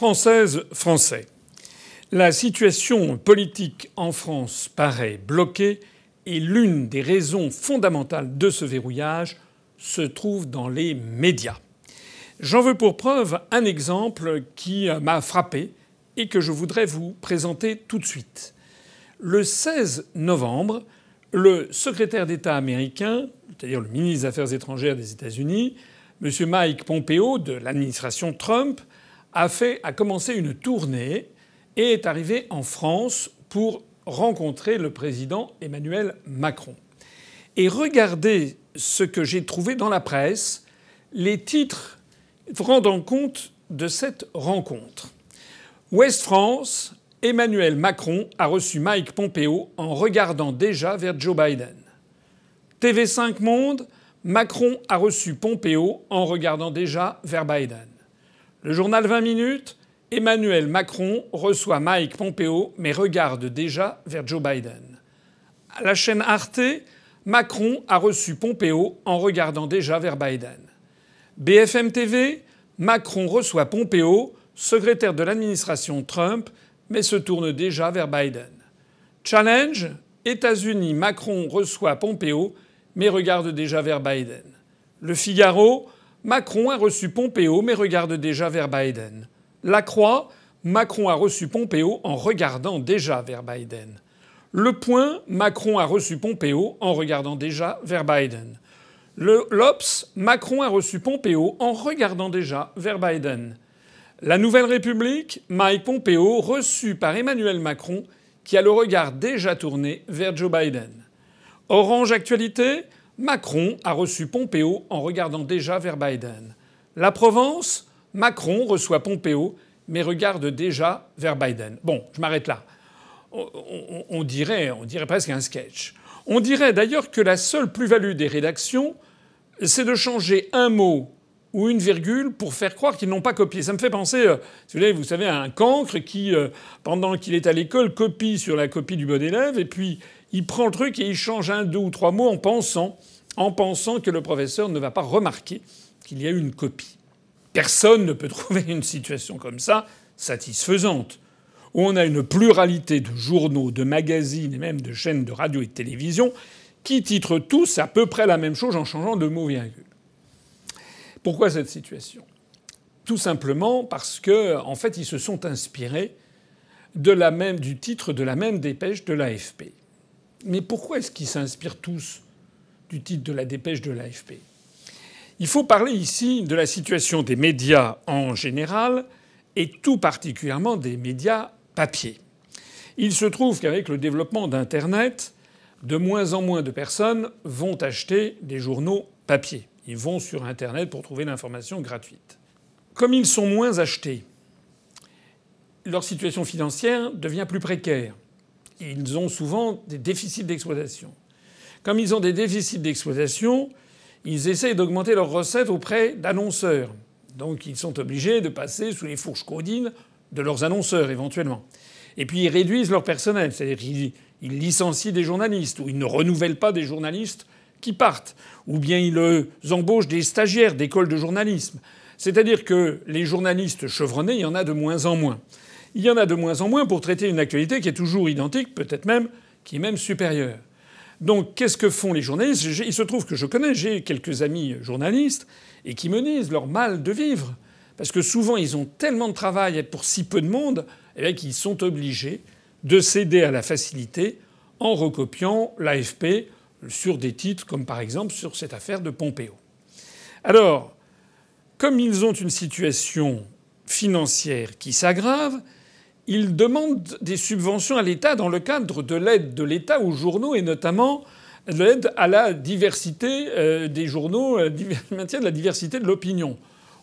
Française Français, la situation politique en France paraît bloquée et l'une des raisons fondamentales de ce verrouillage se trouve dans les médias. J'en veux pour preuve un exemple qui euh, m'a frappé et que je voudrais vous présenter tout de suite. Le 16 novembre, le secrétaire d'État américain, c'est-à-dire le ministre des Affaires étrangères des États-Unis, M. Mike Pompeo de l'administration Trump, a, fait, a commencé une tournée et est arrivé en France pour rencontrer le président Emmanuel Macron. Et regardez ce que j'ai trouvé dans la presse, les titres rendant compte de cette rencontre. Ouest France, Emmanuel Macron a reçu Mike Pompeo en regardant déjà vers Joe Biden. TV5 Monde, Macron a reçu Pompeo en regardant déjà vers Biden. Le journal 20 minutes, Emmanuel Macron reçoit Mike Pompeo mais regarde déjà vers Joe Biden. la chaîne Arte, Macron a reçu Pompeo en regardant déjà vers Biden. BFM TV, Macron reçoit Pompeo, secrétaire de l'administration Trump, mais se tourne déjà vers Biden. Challenge, États-Unis, Macron reçoit Pompeo, mais regarde déjà vers Biden. Le Figaro, Macron a reçu Pompeo mais regarde déjà vers Biden. La Croix, Macron a reçu Pompeo en regardant déjà vers Biden. Le point, Macron a reçu Pompeo en regardant déjà vers Biden. Le L'Obs, Macron a reçu Pompeo en regardant déjà vers Biden. La Nouvelle République, Mike Pompeo, reçu par Emmanuel Macron, qui a le regard déjà tourné vers Joe Biden. Orange Actualité, Macron a reçu Pompeo en regardant déjà vers Biden. La Provence, Macron reçoit Pompeo mais regarde déjà vers Biden. Bon, je m'arrête là. On, dirait, on dirait presque un sketch. On dirait d'ailleurs que la seule plus-value des rédactions, c'est de changer un mot ou une virgule pour faire croire qu'ils n'ont pas copié. Ça me fait penser, euh, vous, savez, à un cancre qui, euh, pendant qu'il est à l'école, copie sur la copie du bon élève, et puis il prend le truc et il change un, deux ou trois mots en pensant, en pensant que le professeur ne va pas remarquer qu'il y a eu une copie. Personne ne peut trouver une situation comme ça satisfaisante, où on a une pluralité de journaux, de magazines et même de chaînes de radio et de télévision qui titrent tous à peu près la même chose en changeant de mot virgule. Pourquoi cette situation Tout simplement parce que, en fait, ils se sont inspirés de la même... du titre de la même dépêche de l'AFP. Mais pourquoi est-ce qu'ils s'inspirent tous du titre de la dépêche de l'AFP Il faut parler ici de la situation des médias en général et tout particulièrement des médias papier. Il se trouve qu'avec le développement d'Internet, de moins en moins de personnes vont acheter des journaux papier. Ils vont sur Internet pour trouver l'information gratuite. Comme ils sont moins achetés, leur situation financière devient plus précaire ils ont souvent des déficits d'exploitation. Comme ils ont des déficits d'exploitation, ils essayent d'augmenter leurs recettes auprès d'annonceurs. Donc ils sont obligés de passer sous les fourches caudines de leurs annonceurs éventuellement. Et puis ils réduisent leur personnel, c'est-à-dire qu'ils licencient des journalistes ou ils ne renouvellent pas des journalistes qui partent, ou bien ils embauchent des stagiaires d'écoles de journalisme. C'est-à-dire que les journalistes chevronnés, il y en a de moins en moins il y en a de moins en moins pour traiter une actualité qui est toujours identique, peut-être même qui est même supérieure. Donc qu'est-ce que font les journalistes Il se trouve que je connais, j'ai quelques amis journalistes et qui me leur mal de vivre. Parce que souvent, ils ont tellement de travail pour si peu de monde eh qu'ils sont obligés de céder à la facilité en recopiant l'AFP sur des titres comme par exemple sur cette affaire de Pompeo. Alors, comme ils ont une situation financière qui s'aggrave, il demande des subventions à l'État dans le cadre de l'aide de l'État aux journaux et notamment de l'aide à la diversité euh, des journaux, euh, maintien de la diversité de l'opinion.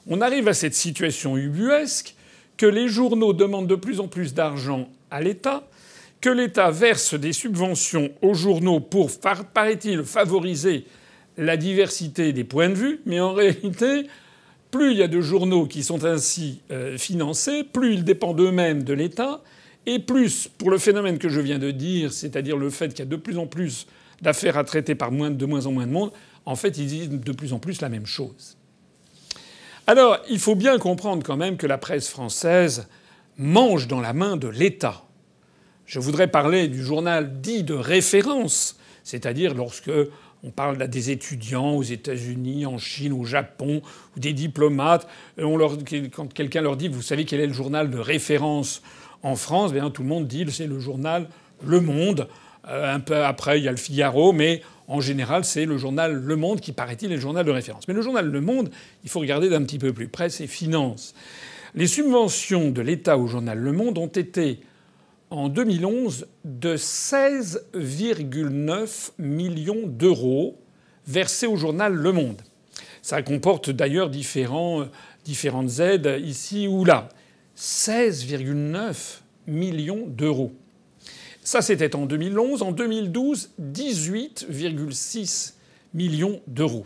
On arrive à cette situation ubuesque que les journaux demandent de plus en plus d'argent à l'État, que l'État verse des subventions aux journaux pour, paraît-il, favoriser la diversité des points de vue, mais en réalité, plus il y a de journaux qui sont ainsi euh, financés, plus ils dépendent eux-mêmes de l'État, et plus, pour le phénomène que je viens de dire, c'est-à-dire le fait qu'il y a de plus en plus d'affaires à traiter par de moins en moins de monde, en fait, ils disent de plus en plus la même chose. Alors, il faut bien comprendre quand même que la presse française mange dans la main de l'État. Je voudrais parler du journal dit de référence, c'est-à-dire lorsque on parle là des étudiants aux États-Unis, en Chine, au Japon, ou des diplomates. On leur... Quand quelqu'un leur dit, vous savez quel est le journal de référence en France, bien, tout le monde dit, c'est le journal Le Monde. Euh, un peu après, il y a le Figaro, mais en général, c'est le journal Le Monde qui, paraît-il, est le journal de référence. Mais le journal Le Monde, il faut regarder d'un petit peu plus près ses finances. Les subventions de l'État au journal Le Monde ont été en 2011 de 16,9 millions d'euros versés au journal Le Monde. Ça comporte d'ailleurs euh, différentes aides ici ou là. 16,9 millions d'euros. Ça, c'était en 2011. En 2012, 18,6 millions d'euros.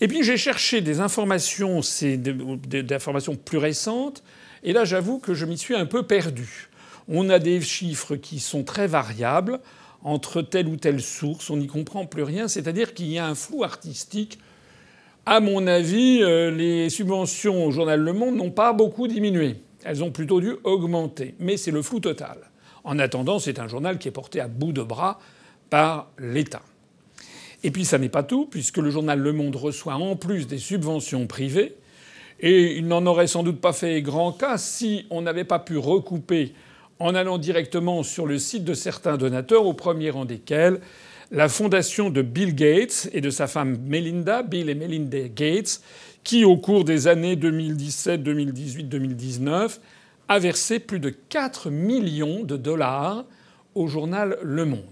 Et puis j'ai cherché des informations, des informations plus récentes, et là j'avoue que je m'y suis un peu perdu. On a des chiffres qui sont très variables entre telle ou telle source, on n'y comprend plus rien, c'est-à-dire qu'il y a un flou artistique. À mon avis, euh, les subventions au journal Le Monde n'ont pas beaucoup diminué. Elles ont plutôt dû augmenter. Mais c'est le flou total. En attendant, c'est un journal qui est porté à bout de bras par l'État. Et puis ça n'est pas tout, puisque le journal Le Monde reçoit en plus des subventions privées, et il n'en aurait sans doute pas fait grand cas si on n'avait pas pu recouper en allant directement sur le site de certains donateurs, au premier rang desquels la fondation de Bill Gates et de sa femme Melinda, Bill et Melinda Gates, qui au cours des années 2017, 2018, 2019 a versé plus de 4 millions de dollars au journal Le Monde.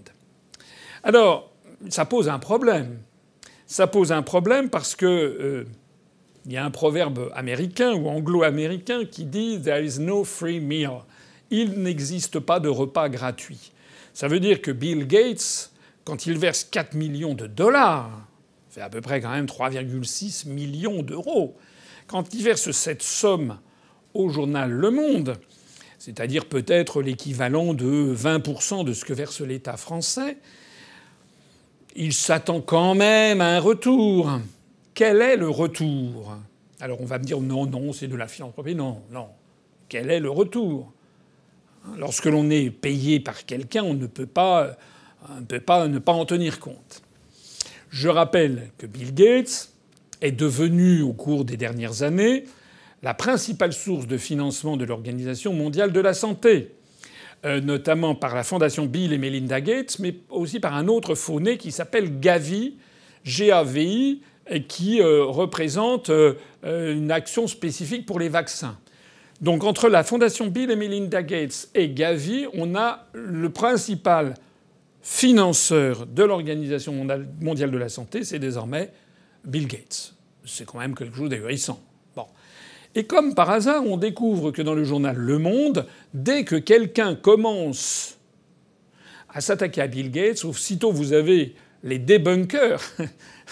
Alors, ça pose un problème. Ça pose un problème parce que euh, il y a un proverbe américain ou anglo-américain qui dit There is no free meal il n'existe pas de repas gratuit. Ça veut dire que Bill Gates, quand il verse 4 millions de dollars, fait à peu près quand même 3,6 millions d'euros, quand il verse cette somme au journal Le Monde, c'est-à-dire peut-être l'équivalent de 20% de ce que verse l'État français, il s'attend quand même à un retour. Quel est le retour Alors on va me dire non, non, c'est de la philanthropie. Non, non. Quel est le retour Lorsque l'on est payé par quelqu'un, on ne peut pas, pas ne pas en tenir compte. Je rappelle que Bill Gates est devenu, au cours des dernières années, la principale source de financement de l'Organisation mondiale de la santé, euh, notamment par la fondation Bill et Melinda Gates, mais aussi par un autre faux qui s'appelle Gavi, GAVI, qui euh, représente euh, une action spécifique pour les vaccins. Donc entre la fondation Bill et Melinda Gates et Gavi, on a le principal financeur de l'Organisation mondiale de la santé, c'est désormais Bill Gates. C'est quand même quelque chose d'ahurissant. Bon. Et comme par hasard, on découvre que dans le journal Le Monde, dès que quelqu'un commence à s'attaquer à Bill Gates, aussitôt vous avez les débunkers.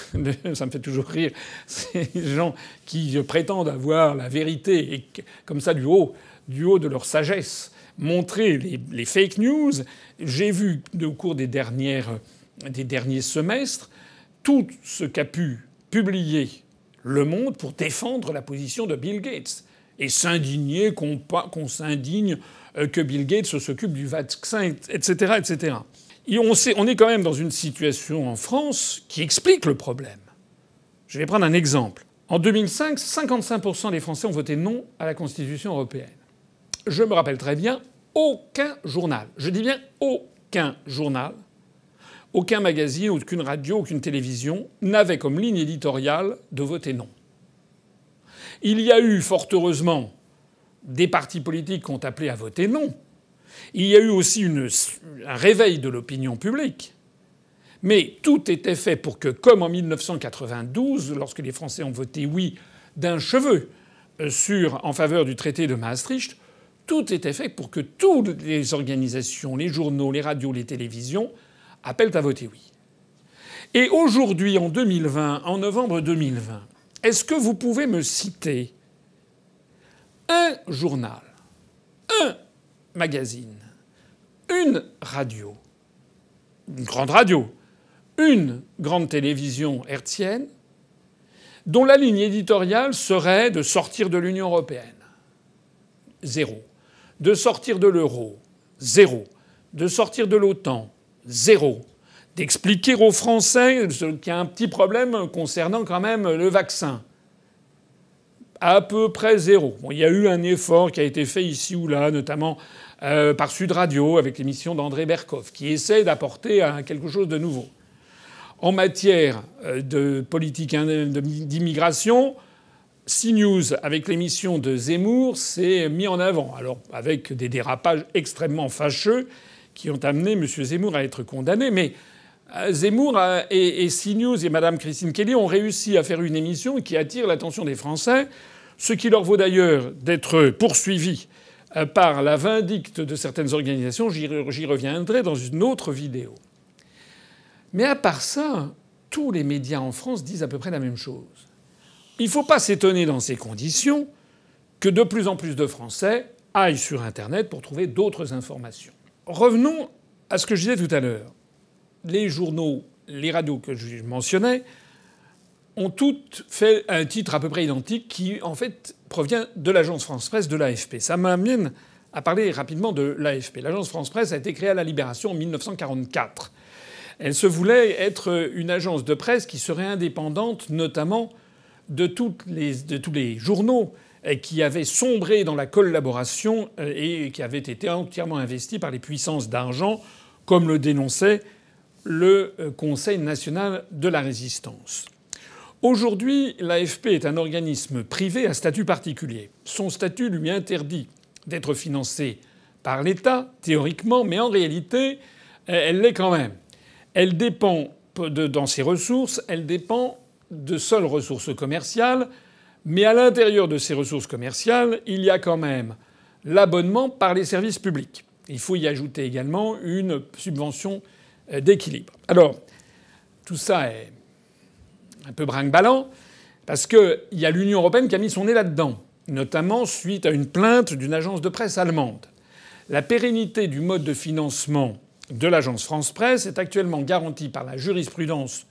ça me fait toujours rire, ces gens qui prétendent avoir la vérité et comme ça du haut, du haut de leur sagesse, montrer les, fake news. J'ai vu au cours des, dernières, des derniers semestres tout ce qu'a pu publier Le Monde pour défendre la position de Bill Gates et s'indigner qu'on s'indigne euh, que Bill Gates s'occupe du vaccin, etc., etc on, on est quand même dans une situation en France qui explique le problème. Je vais prendre un exemple. En 2005, 55% des Français ont voté non à la Constitution européenne. Je me rappelle très bien, aucun journal, je dis bien aucun journal, aucun magazine, aucune radio, aucune télévision n'avait comme ligne éditoriale de voter non. Il y a eu, fort heureusement, des partis politiques qui ont appelé à voter non, il y a eu aussi un réveil de l'opinion publique. Mais tout était fait pour que, comme en 1992, lorsque les Français ont voté oui d'un cheveu euh, en faveur du traité de Maastricht, tout était fait pour que toutes les organisations, les journaux, les radios, les télévisions appellent à voter oui. Et aujourd'hui, en 2020, en novembre 2020, est-ce que vous pouvez me citer un journal magazine, une radio, une grande radio, une grande télévision hertzienne, dont la ligne éditoriale serait de sortir de l'Union européenne. Zéro. De sortir de l'euro. Zéro. De sortir de l'OTAN. Zéro. D'expliquer aux Français qu'il y a un petit problème concernant quand même le vaccin. À peu près zéro. Bon, il y a eu un effort qui a été fait ici ou là, notamment euh, par Sud Radio avec l'émission d'André Berkoff, qui essaie d'apporter quelque chose de nouveau. En matière euh, de politique d'immigration, CNews, avec l'émission de Zemmour, s'est mis en avant, alors avec des dérapages extrêmement fâcheux qui ont amené M. Zemmour à être condamné. Mais euh, Zemmour et CNews et Mme Christine Kelly ont réussi à faire une émission qui attire l'attention des Français, ce qui leur vaut d'ailleurs d'être poursuivis euh, par la vindicte de certaines organisations. J'y reviendrai dans une autre vidéo. Mais à part ça, tous les médias en France disent à peu près la même chose. Il ne faut pas s'étonner dans ces conditions que de plus en plus de Français aillent sur Internet pour trouver d'autres informations. Revenons à ce que je disais tout à l'heure. Les journaux, les radios que je mentionnais, ont toutes fait un titre à peu près identique qui, en fait, provient de l'agence France-Presse de l'AFP. Ça m'amène à parler rapidement de l'AFP. L'agence France-Presse a été créée à la Libération en 1944. Elle se voulait être une agence de presse qui serait indépendante, notamment de, de tous les journaux euh, qui avaient sombré dans la collaboration euh, et qui avaient été entièrement investis par les puissances d'argent, comme le dénonçait le euh, Conseil national de la résistance. Aujourd'hui, l'AFP est un organisme privé à statut particulier. Son statut lui interdit d'être financé par l'État, théoriquement, mais en réalité, euh, elle l'est quand même. Elle dépend dans ses ressources, elle dépend de seules ressources commerciales, mais à l'intérieur de ces ressources commerciales, il y a quand même l'abonnement par les services publics. Il faut y ajouter également une subvention euh, d'équilibre. Alors, tout ça est un peu brinque-ballant, parce qu'il y a l'Union européenne qui a mis son nez là-dedans, notamment suite à une plainte d'une agence de presse allemande. La pérennité du mode de financement de l'agence France-Presse est actuellement garantie par la jurisprudence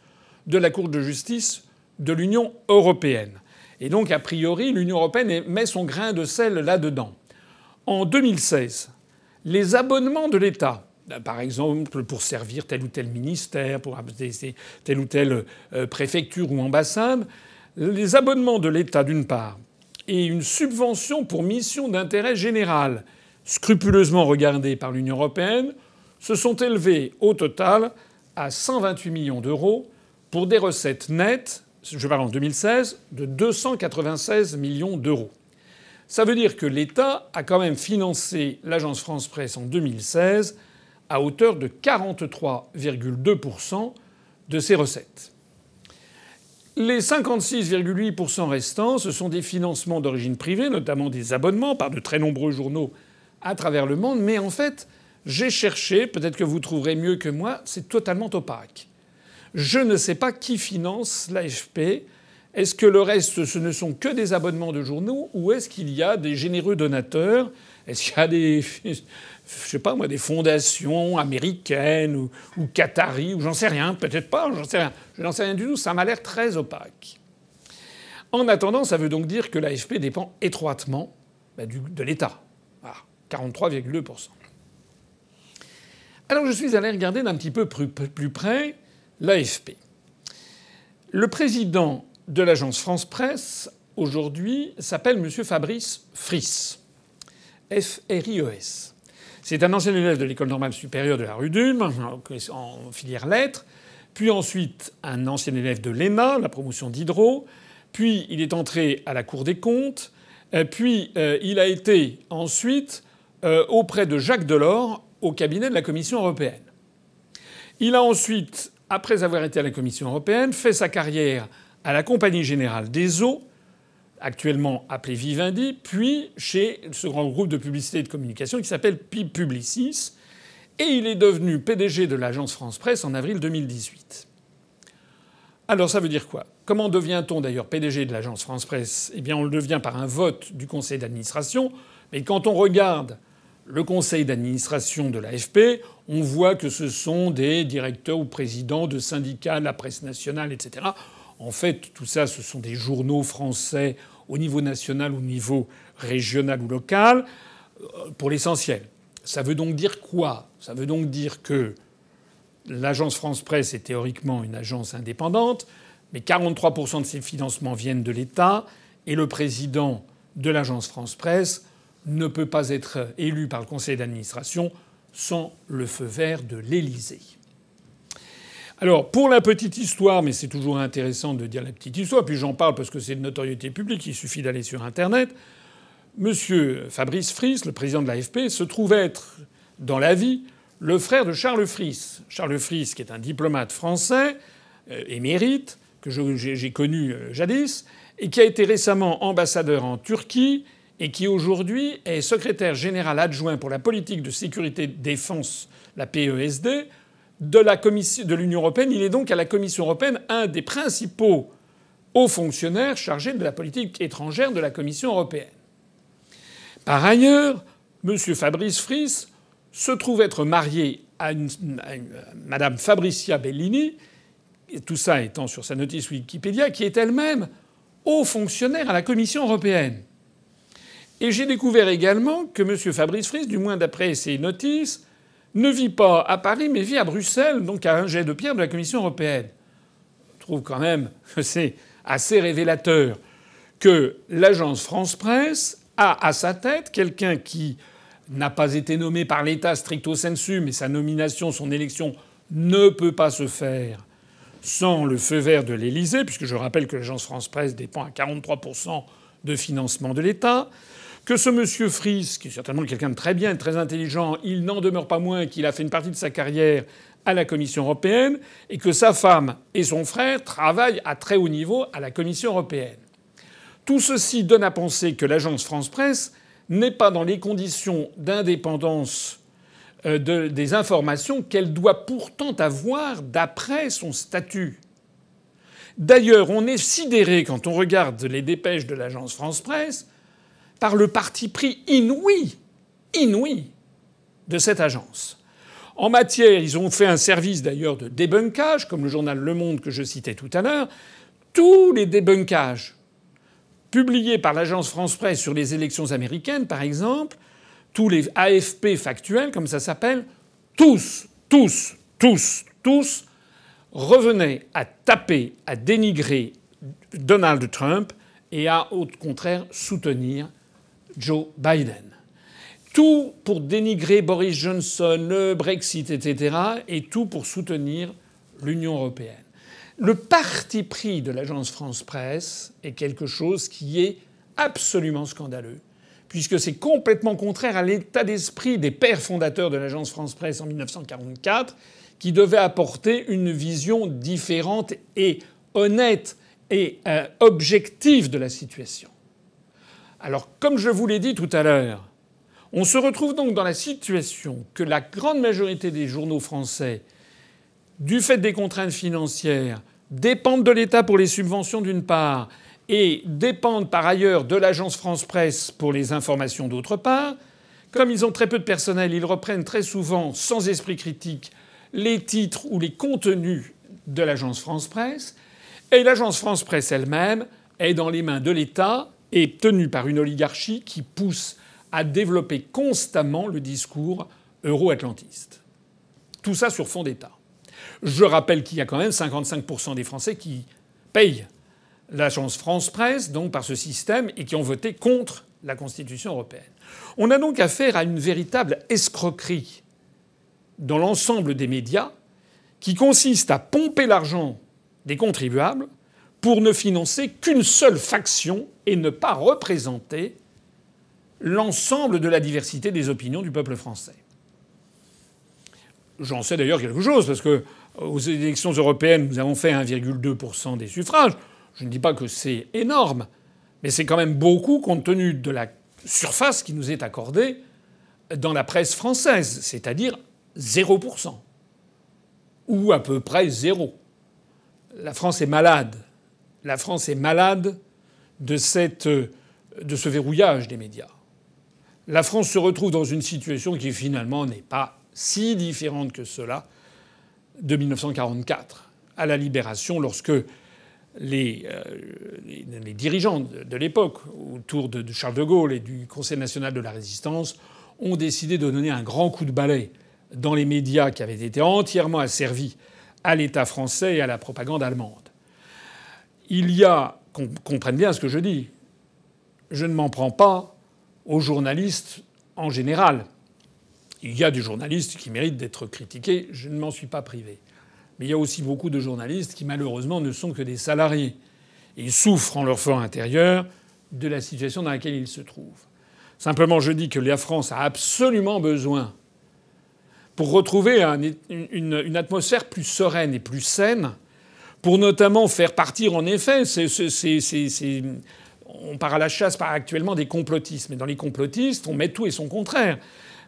de la Cour de justice de l'Union européenne. Et donc, a priori, l'Union européenne met son grain de sel là-dedans. En 2016, les abonnements de l'État euh, par exemple, pour servir tel ou tel ministère, pour telle ou telle euh, préfecture ou ambassade, les abonnements de l'État d'une part et une subvention pour mission d'intérêt général, scrupuleusement regardée par l'Union européenne, se sont élevés au total à 128 millions d'euros pour des recettes nettes, je parle en 2016, de 296 millions d'euros. Ça veut dire que l'État a quand même financé l'Agence France Presse en 2016 à hauteur de 43,2% de ses recettes. Les 56,8% restants, ce sont des financements d'origine privée, notamment des abonnements par de très nombreux journaux à travers le monde. Mais en fait, j'ai cherché, peut-être que vous trouverez mieux que moi, c'est totalement opaque. Je ne sais pas qui finance l'AFP. Est-ce que le reste, ce ne sont que des abonnements de journaux ou est-ce qu'il y a des généreux donateurs Est-ce qu'il y a des je sais pas moi, des fondations américaines ou, ou ou j'en sais rien, peut-être pas, j'en sais rien. Je n'en sais rien du tout, ça m'a l'air très opaque. En attendant, ça veut donc dire que l'AFP dépend étroitement bah, de l'État. Voilà, ah, 43,2%. Alors je suis allé regarder d'un petit peu plus près l'AFP. Le président de l'agence France Presse, aujourd'hui, s'appelle M. Fabrice Friss. E F-R-I-E-S. C'est un ancien élève de l'école normale supérieure de la rue d'Ulm en filière lettres, puis ensuite un ancien élève de l'ENA, la promotion d'Hydro, puis il est entré à la Cour des comptes, euh, puis euh, il a été ensuite euh, auprès de Jacques Delors au cabinet de la Commission européenne. Il a ensuite, après avoir été à la Commission européenne, fait sa carrière à la Compagnie générale des eaux, actuellement appelé Vivendi, puis chez ce grand groupe de publicité et de communication qui s'appelle Publicis, et il est devenu PDG de l'agence France Presse en avril 2018. Alors ça veut dire quoi Comment devient-on d'ailleurs PDG de l'agence France Presse Eh bien on le devient par un vote du conseil d'administration, mais quand on regarde le conseil d'administration de l'AFP, on voit que ce sont des directeurs ou présidents de syndicats, la presse nationale, etc. En fait, tout ça, ce sont des journaux français au niveau national, au niveau régional ou local, euh, pour l'essentiel. Ça veut donc dire quoi Ça veut donc dire que l'agence France-Presse est théoriquement une agence indépendante, mais 43% de ses financements viennent de l'État, et le président de l'agence France-Presse ne peut pas être élu par le conseil d'administration sans le feu vert de l'Élysée. Alors, pour la petite histoire, mais c'est toujours intéressant de dire la petite histoire, puis j'en parle parce que c'est de notoriété publique, il suffit d'aller sur Internet. Monsieur Fabrice Fries, le président de l'AFP, se trouve être, dans la vie, le frère de Charles Fries. Charles Fries, qui est un diplomate français, euh, émérite, que j'ai connu euh, jadis, et qui a été récemment ambassadeur en Turquie, et qui aujourd'hui est secrétaire général adjoint pour la politique de sécurité de défense, la PESD, de l'Union européenne. Il est donc à la Commission européenne un des principaux hauts fonctionnaires chargés de la politique étrangère de la Commission européenne. Par ailleurs, M. Fabrice Fries se trouve être marié à, une... Euh, Mme Fabricia Bellini, tout ça étant sur sa notice Wikipédia, qui est elle-même haut fonctionnaire à la Commission européenne. Et j'ai découvert également que M. Fabrice Fries, du moins d'après ses notices, ne vit pas à Paris, mais vit à Bruxelles, donc à un jet de pierre de la Commission européenne. Je trouve quand même que c'est assez révélateur que l'agence France-Presse a à sa tête quelqu'un qui n'a pas été nommé par l'État stricto sensu, mais sa nomination, son élection ne peut pas se faire sans le feu vert de l'Élysée, puisque je rappelle que l'agence France-Presse dépend à 43% de financement de l'État. Que ce monsieur Fries, qui est certainement quelqu'un de très bien, très intelligent, il n'en demeure pas moins qu'il a fait une partie de sa carrière à la Commission européenne et que sa femme et son frère travaillent à très haut niveau à la Commission européenne. Tout ceci donne à penser que l'agence France-Presse n'est pas dans les conditions d'indépendance euh, des informations qu'elle doit pourtant avoir d'après son statut. D'ailleurs, on est sidéré quand on regarde les dépêches de l'agence France-Presse par le parti pris inouï, inouï de cette agence. En matière, ils ont fait un service d'ailleurs de débunkage, comme le journal Le Monde que je citais tout à l'heure. Tous les débunkages publiés par l'agence France-Presse sur les élections américaines, par exemple, tous les AFP factuels, comme ça s'appelle, tous, tous, tous, tous revenaient à taper, à dénigrer Donald Trump et à, au contraire, soutenir Joe Biden. Tout pour dénigrer Boris Johnson, le Brexit, etc. Et tout pour soutenir l'Union européenne. Le parti pris de l'agence France-Presse est quelque chose qui est absolument scandaleux, puisque c'est complètement contraire à l'état d'esprit des pères fondateurs de l'agence France-Presse en 1944, qui devait apporter une vision différente et honnête et euh, objective de la situation. Alors, comme je vous l'ai dit tout à l'heure, on se retrouve donc dans la situation que la grande majorité des journaux français, du fait des contraintes financières, dépendent de l'État pour les subventions d'une part et dépendent par ailleurs de l'agence France-Presse pour les informations d'autre part. Comme ils ont très peu de personnel, ils reprennent très souvent, sans esprit critique, les titres ou les contenus de l'agence France-Presse. Et l'agence France-Presse elle-même est dans les mains de l'État est tenu par une oligarchie qui pousse à développer constamment le discours euro-atlantiste. Tout ça sur fond d'État. Je rappelle qu'il y a quand même 55% des Français qui payent l'agence France-Presse, donc par ce système, et qui ont voté contre la Constitution européenne. On a donc affaire à une véritable escroquerie dans l'ensemble des médias qui consiste à pomper l'argent des contribuables pour ne financer qu'une seule faction et ne pas représenter l'ensemble de la diversité des opinions du peuple français. J'en sais d'ailleurs quelque chose, parce que euh, aux élections européennes, nous avons fait 1,2% des suffrages. Je ne dis pas que c'est énorme, mais c'est quand même beaucoup compte tenu de la surface qui nous est accordée dans la presse française, c'est-à-dire 0%, ou à peu près 0%. La France est malade la France est malade de, cette... Euh, de ce verrouillage des médias. La France se retrouve dans une situation qui finalement n'est pas si différente que cela de 1944, à la Libération, lorsque les, euh, les, dirigeants de, l'époque, autour de, Charles de Gaulle et du Conseil national de la résistance, ont décidé de donner un grand coup de balai dans les médias qui avaient été entièrement asservis à l'État français et à la propagande allemande il y a, qu'on comprenne bien ce que je dis, je ne m'en prends pas aux journalistes en général. Il y a des journalistes qui méritent d'être critiqués, je ne m'en suis pas privé. Mais il y a aussi beaucoup de journalistes qui malheureusement ne sont que des salariés. Et ils souffrent en leur fort intérieur de la situation dans laquelle ils se trouvent. Simplement, je dis que la France a absolument besoin, pour retrouver une, atmosphère plus sereine et plus saine, pour notamment faire partir en effet on part à la chasse par actuellement des complotistes. Mais dans les complotistes, on met tout et son contraire.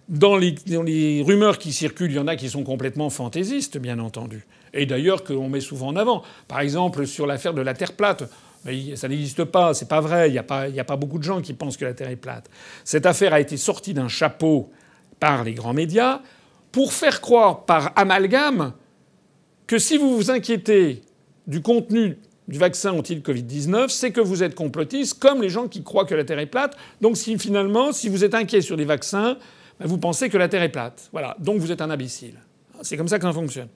Dans les, rumeurs qui circulent, il y en a qui sont complètement fantaisistes, bien entendu. Et d'ailleurs, qu'on met souvent en avant. Par exemple, sur l'affaire de la Terre plate. ça n'existe pas, c'est pas vrai. Il n'y a, a, pas beaucoup de gens qui pensent que la Terre est plate. Cette affaire a été sortie d'un chapeau par les grands médias pour faire croire par amalgame que si vous vous inquiétez du contenu du vaccin anti-Covid-19, c'est que vous êtes complotiste, comme les gens qui croient que la Terre est plate. Donc si finalement, si vous êtes inquiet sur les vaccins, ben, vous pensez que la Terre est plate. Voilà. Donc vous êtes un imbécile. C'est comme ça que ça fonctionne.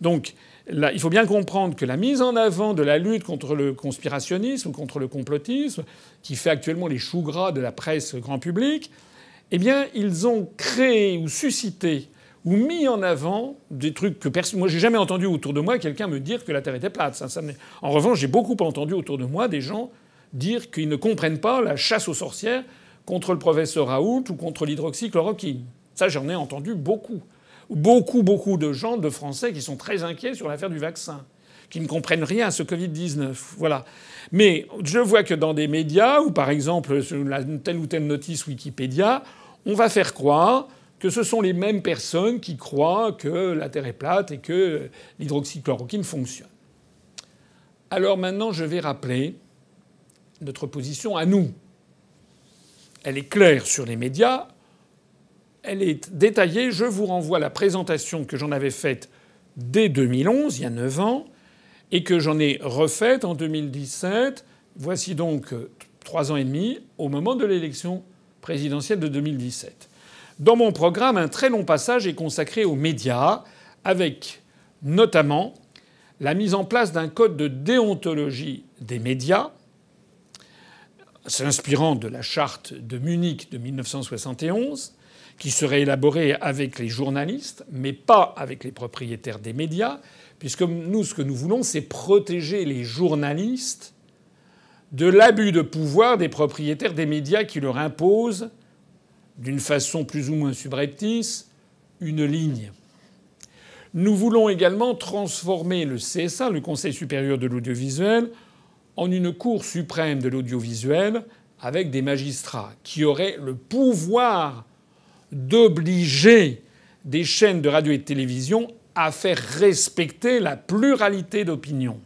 Donc il faut bien comprendre que la mise en avant de la lutte contre le conspirationnisme, contre le complotisme, qui fait actuellement les choux gras de la presse grand public, eh bien, ils ont créé ou suscité ou mis en avant des trucs que personne. Moi, j'ai jamais entendu autour de moi quelqu'un me dire que la Terre était plate. Ça, En revanche, j'ai beaucoup entendu autour de moi des gens dire qu'ils ne comprennent pas la chasse aux sorcières contre le professeur Raoult ou contre l'hydroxychloroquine. Ça, j'en ai entendu beaucoup. Beaucoup, beaucoup de gens, de Français, qui sont très inquiets sur l'affaire du vaccin, qui ne comprennent rien à ce Covid-19. Voilà. Mais je vois que dans des médias, ou par exemple sur telle ou telle notice Wikipédia, on va faire croire que ce sont les mêmes personnes qui croient que la Terre est plate et que l'hydroxychloroquine fonctionne. Alors maintenant, je vais rappeler notre position à nous. Elle est claire sur les médias, elle est détaillée. Je vous renvoie la présentation que j'en avais faite dès 2011, il y a 9 ans, et que j'en ai refaite en 2017. Voici donc trois ans et demi au moment de l'élection présidentielle de 2017. Dans mon programme, un très long passage est consacré aux médias, avec notamment la mise en place d'un code de déontologie des médias, s'inspirant de la charte de Munich de 1971, qui serait élaborée avec les journalistes, mais pas avec les propriétaires des médias, puisque nous, ce que nous voulons, c'est protéger les journalistes de l'abus de pouvoir des propriétaires des médias qui leur imposent d'une façon plus ou moins subreptice, une ligne. Nous voulons également transformer le CSA, le Conseil supérieur de l'audiovisuel, en une Cour suprême de l'audiovisuel avec des magistrats qui auraient le pouvoir d'obliger des chaînes de radio et de télévision à faire respecter la pluralité d'opinions.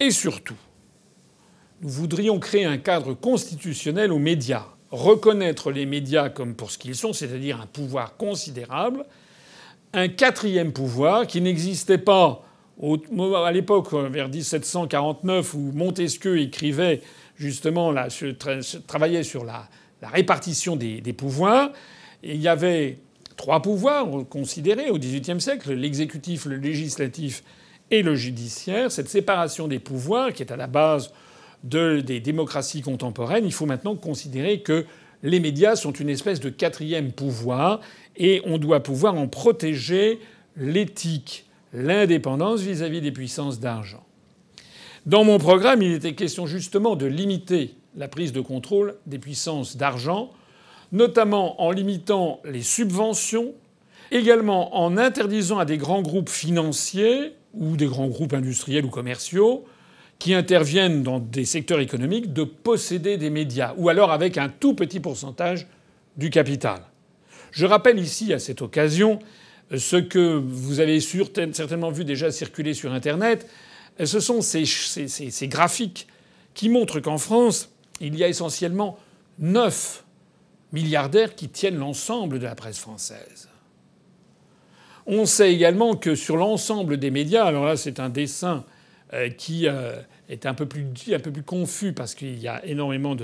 Et surtout, nous voudrions créer un cadre constitutionnel aux médias, reconnaître les médias comme pour ce qu'ils sont, c'est-à-dire un pouvoir considérable, un quatrième pouvoir qui n'existait pas à l'époque, euh, vers 1749, où Montesquieu écrivait justement, travaillait sur la, répartition des, pouvoirs. il y avait trois pouvoirs considérés au XVIIIe siècle l'exécutif, le législatif et le judiciaire. Cette séparation des pouvoirs, qui est à la base des démocraties contemporaines, il faut maintenant considérer que les médias sont une espèce de quatrième pouvoir et on doit pouvoir en protéger l'éthique, l'indépendance vis-à-vis des puissances d'argent. Dans mon programme, il était question justement de limiter la prise de contrôle des puissances d'argent, notamment en limitant les subventions, également en interdisant à des grands groupes financiers ou des grands groupes industriels ou commerciaux qui interviennent dans des secteurs économiques de posséder des médias, ou alors avec un tout petit pourcentage du capital. Je rappelle ici, à cette occasion, ce que vous avez certainement vu déjà circuler sur Internet, ce sont ces, graphiques qui montrent qu'en France, il y a essentiellement 9 milliardaires qui tiennent l'ensemble de la presse française. On sait également que sur l'ensemble des médias, alors là c'est un dessin euh, qui euh, est un peu plus, un peu plus confus parce qu'il y a énormément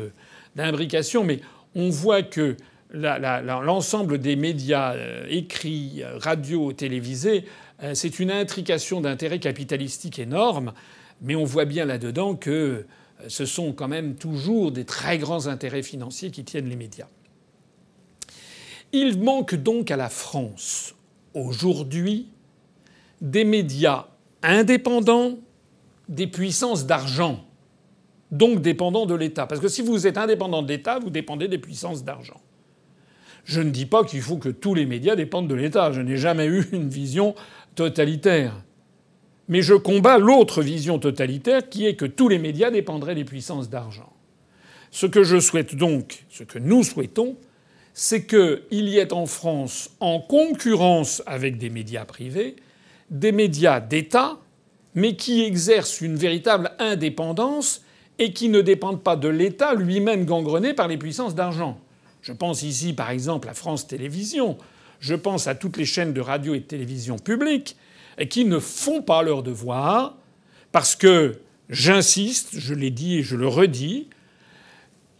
d'imbrications. Mais on voit que l'ensemble des médias euh, écrits, radio, télévisés, c'est une intrication d'intérêts capitalistiques énorme. Mais on voit bien là-dedans que ce sont quand même toujours des très grands intérêts financiers qui tiennent les médias. Il manque donc à la France aujourd'hui des médias indépendants des puissances d'argent, donc dépendant de l'État. Parce que si vous êtes indépendant de l'État, vous dépendez des puissances d'argent. Je ne dis pas qu'il faut que tous les médias dépendent de l'État. Je n'ai jamais eu une vision totalitaire. Mais je combats l'autre vision totalitaire qui est que tous les médias dépendraient des puissances d'argent. Ce que je souhaite donc, ce que nous souhaitons, c'est qu'il y ait en France, en concurrence avec des médias privés, des médias d'État mais qui exercent une véritable indépendance et qui ne dépendent pas de l'État lui-même gangrené par les puissances d'argent. Je pense ici par exemple à France Télévisions, je pense à toutes les chaînes de radio et de télévision publiques qui ne font pas leur devoir parce que, j'insiste, je l'ai dit et je le redis,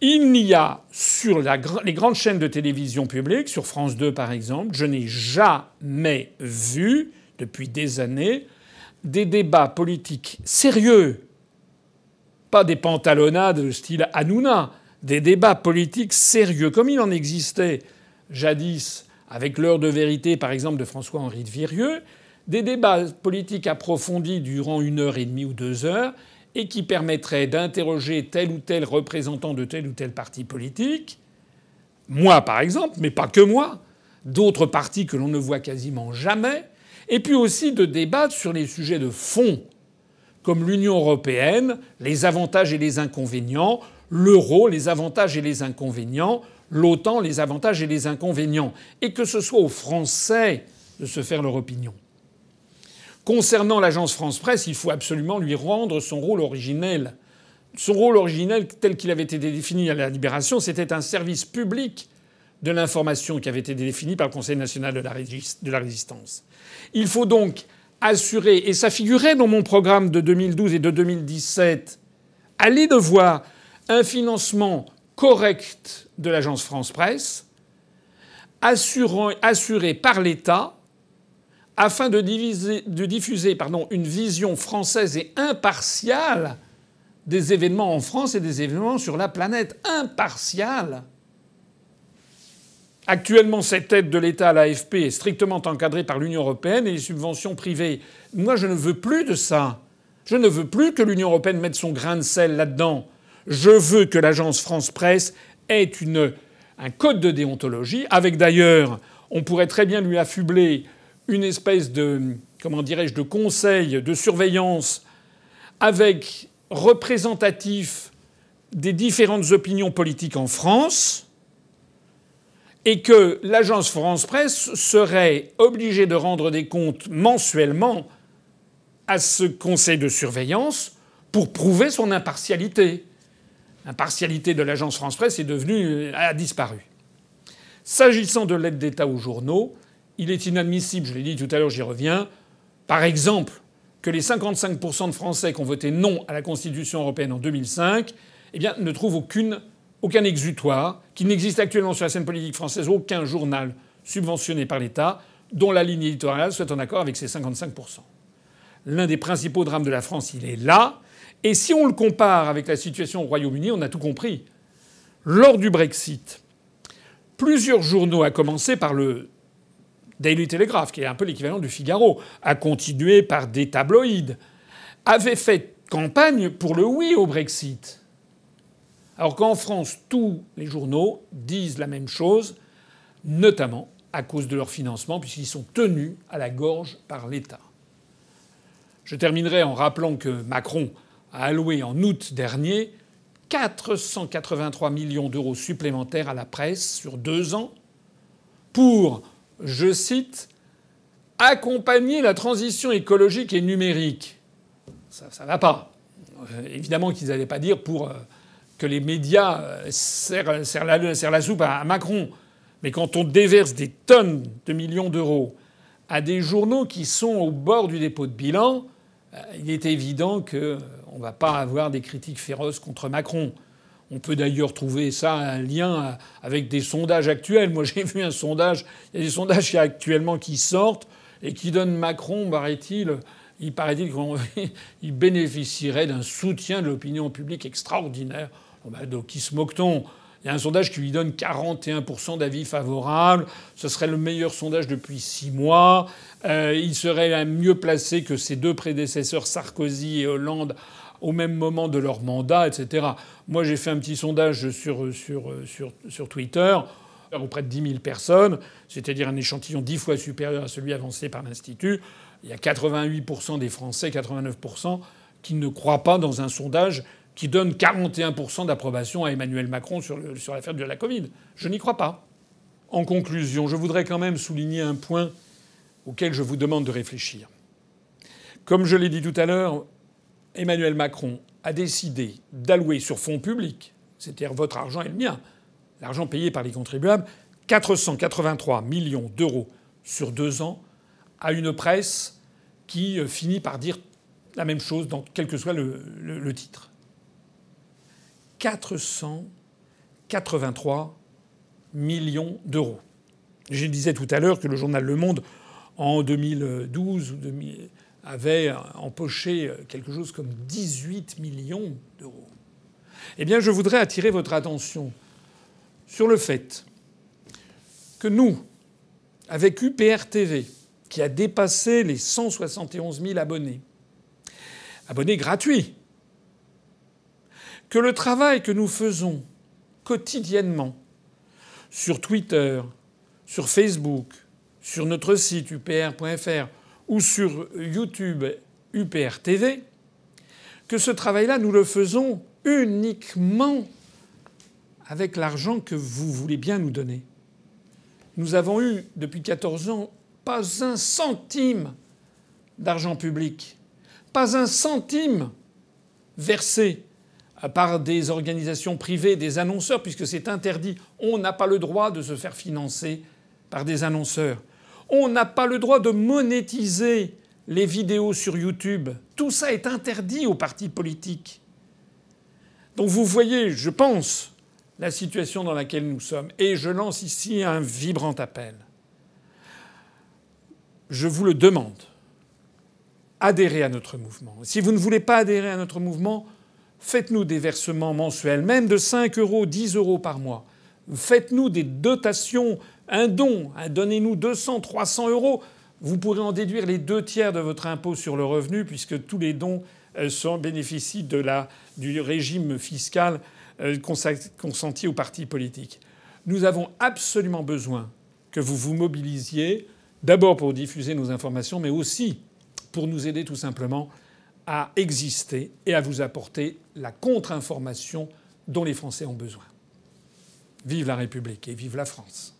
il n'y a sur les grandes chaînes de télévision publiques, sur France 2 par exemple, je n'ai jamais vu depuis des années des débats politiques sérieux, pas des pantalonnades style Hanouna, des débats politiques sérieux, comme il en existait jadis avec l'heure de vérité, par exemple, de François-Henri de Virieux, des débats politiques approfondis durant une heure et demie ou deux heures, et qui permettraient d'interroger tel ou tel représentant de tel ou tel parti politique, moi par exemple, mais pas que moi, d'autres partis que l'on ne voit quasiment jamais, et puis aussi de débattre sur les sujets de fond, comme l'Union européenne, les avantages et les inconvénients, l'euro, les avantages et les inconvénients, l'OTAN, les avantages et les inconvénients, et que ce soit aux Français de se faire leur opinion. Concernant l'agence France-Presse, il faut absolument lui rendre son rôle originel. Son rôle originel, tel qu'il avait été défini à la Libération, c'était un service public de l'information qui avait été définie par le Conseil national de la, résistance. Il faut donc assurer, et ça figurait dans mon programme de 2012 et de 2017, aller devoir un financement correct de l'agence France-Presse, assuré par l'État, afin de, diffuser une vision française et impartiale des événements en France et des événements sur la planète. Impartiale Actuellement, cette aide de l'État à l'AFP est strictement encadrée par l'Union européenne et les subventions privées. Moi, je ne veux plus de ça. Je ne veux plus que l'Union européenne mette son grain de sel là-dedans. Je veux que l'agence France-Presse ait un code de déontologie, avec d'ailleurs, on pourrait très bien lui affubler une espèce de, comment dirais-je, de conseil de surveillance avec représentatif des différentes opinions politiques en France et que l'agence France Presse serait obligée de rendre des comptes mensuellement à ce conseil de surveillance pour prouver son impartialité. L'impartialité de l'agence France Presse est devenue euh, a disparu. S'agissant de l'aide d'État aux journaux, il est inadmissible, je l'ai dit tout à l'heure, j'y reviens, par exemple, que les 55% de Français qui ont voté non à la Constitution européenne en 2005, eh bien, ne trouvent aucune aucun exutoire, qui n'existe actuellement sur la scène politique française aucun journal subventionné par l'État dont la ligne éditoriale soit en accord avec ses 55%. L'un des principaux drames de la France, il est là. Et si on le compare avec la situation au Royaume-Uni, on a tout compris. Lors du Brexit, plusieurs journaux, à commencer par le Daily Telegraph, qui est un peu l'équivalent du Figaro, à continuer par des tabloïds, avaient fait campagne pour le oui au Brexit. Alors qu'en France, tous les journaux disent la même chose, notamment à cause de leur financement, puisqu'ils sont tenus à la gorge par l'État. Je terminerai en rappelant que Macron a alloué en août dernier 483 millions d'euros supplémentaires à la presse sur deux ans pour, je cite, accompagner la transition écologique et numérique. Ça, ça va pas. Euh, évidemment qu'ils n'allaient pas dire pour. Euh, que les médias euh, serrent, la, la, soupe à, Macron. Mais quand on déverse des tonnes de millions d'euros à des journaux qui sont au bord du dépôt de bilan, euh, il est évident qu'on euh, ne va pas avoir des critiques féroces contre Macron. On peut d'ailleurs trouver ça un lien avec des sondages actuels. Moi, j'ai vu un sondage. Il y a des sondages qui, actuellement qui sortent et qui donnent Macron, paraît-il, il paraît-il qu'il bénéficierait d'un soutien de l'opinion publique extraordinaire. Bah, donc qui se moque-t-on il y a un sondage qui lui donne 41% d'avis favorable. Ce serait le meilleur sondage depuis six mois. Euh, il serait mieux placé que ses deux prédécesseurs, Sarkozy et Hollande, au même moment de leur mandat, etc. Moi, j'ai fait un petit sondage sur, sur, sur Twitter auprès de 10 000 personnes, c'est-à-dire un échantillon 10 fois supérieur à celui avancé par l'Institut. Il y a 88% des Français, 89%, qui ne croient pas dans un sondage qui donne 41% d'approbation à Emmanuel Macron sur l'affaire de la Covid. Je n'y crois pas. En conclusion, je voudrais quand même souligner un point auquel je vous demande de réfléchir. Comme je l'ai dit tout à l'heure, Emmanuel Macron a décidé d'allouer sur fonds publics, c'est-à-dire votre argent et le mien, l'argent payé par les contribuables, 483 millions d'euros sur deux ans à une presse qui euh, finit par dire la même chose quel que soit le titre. 483 millions d'euros. Je disais tout à l'heure que le journal Le Monde, en 2012 avait empoché quelque chose comme 18 millions d'euros. Eh bien, je voudrais attirer votre attention sur le fait que nous, avec UPR TV, qui a dépassé les 171 000 abonnés, abonnés gratuits, que le travail que nous faisons quotidiennement sur Twitter, sur Facebook, sur notre site upr.fr ou sur YouTube UPR TV, que ce travail-là, nous le faisons uniquement avec l'argent que vous voulez bien nous donner. Nous avons eu depuis 14 ans pas un centime d'argent public, pas un centime versé par des organisations privées, des annonceurs, puisque c'est interdit. On n'a pas le droit de se faire financer par des annonceurs. On n'a pas le droit de monétiser les vidéos sur YouTube. Tout ça est interdit aux partis politiques. Donc vous voyez, je pense, la situation dans laquelle nous sommes. Et je lance ici un vibrant appel. Je vous le demande. Adhérez à notre mouvement. Si vous ne voulez pas adhérer à notre mouvement, Faites-nous des versements mensuels, même de 5 euros, 10 euros par mois. Faites-nous des dotations, un don. Donnez-nous 200, 300 euros. Vous pourrez en déduire les deux tiers de votre impôt sur le revenu, puisque tous les dons euh, sont bénéficient de la... du régime fiscal euh, consenti aux partis politiques. Nous avons absolument besoin que vous vous mobilisiez, d'abord pour diffuser nos informations, mais aussi pour nous aider tout simplement à exister et à vous apporter la contre-information dont les Français ont besoin. Vive la République et vive la France.